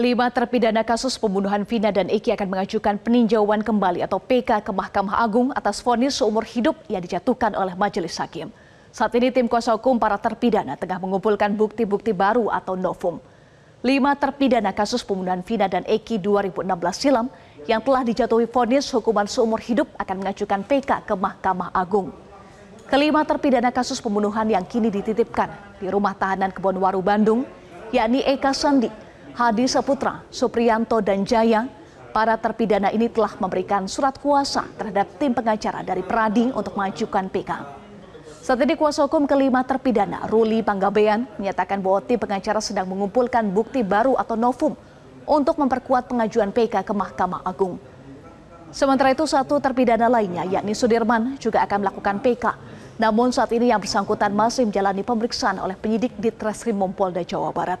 Lima terpidana kasus pembunuhan Vina dan Eki akan mengajukan peninjauan kembali atau PK ke Mahkamah Agung atas vonis seumur hidup yang dijatuhkan oleh majelis hakim. Saat ini tim kuasa hukum para terpidana tengah mengumpulkan bukti-bukti baru atau novum. Lima terpidana kasus pembunuhan Vina dan Eki 2016 silam yang telah dijatuhi vonis hukuman seumur hidup akan mengajukan PK ke Mahkamah Agung. Kelima terpidana kasus pembunuhan yang kini dititipkan di rumah tahanan Kebonwaru, Bandung, yakni Eka Sandi, Hadi Saputra, Suprianto dan Jaya, para terpidana ini telah memberikan surat kuasa terhadap tim pengacara dari Pradi untuk mengajukan PK. Saat ini kuasa hukum kelima terpidana, Ruli Panggabean, menyatakan bahwa tim pengacara sedang mengumpulkan bukti baru atau novum untuk memperkuat pengajuan PK ke Mahkamah Agung. Sementara itu satu terpidana lainnya yakni Sudirman juga akan melakukan PK. Namun saat ini yang bersangkutan masih menjalani pemeriksaan oleh penyidik di Treskrim Polda Jawa Barat.